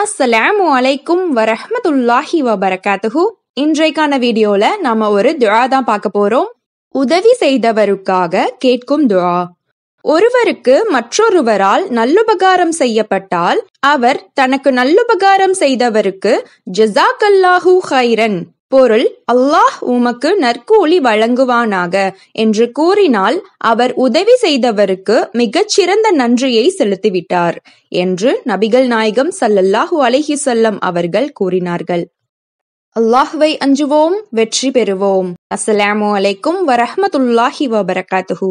அஸ்ஸலாமு அலைக்கும் வரஹமத்துல்லாஹி வபரகாத்துஹு இன்றைக்கான வீடியோல நாம ஒரு துஆ தான் பார்க்க போறோம் உதவி செய்தவருக்காக கேட்கும் துஆ ஒருவருக்கு மற்றொருவரால் நல்லுபகாரம் செய்யப்பட்டால் அவர் தனக்கு நல்லுபகாரம் செய்தவருக்கு ஜசாக்கல்லாஹு ஹைரன் பொருள் அல்லாஹ் உமக்கு நற்கூலி வழங்குவானாக என்று கூறினால் அவர் உதவி செய்தவருக்கு மிகச்சிறந்த நன்றியை செலுத்திவிட்டார் என்று நபிகள் நாயகம் சல்லல்லாஹு அலஹி சொல்லம் அவர்கள் கூறினார்கள் அல்லாஹுவை அஞ்சுவோம் வெற்றி பெறுவோம் அஸ்லாம் அலைக்கும் வரஹமத்துல்லாஹி வபரகாத்து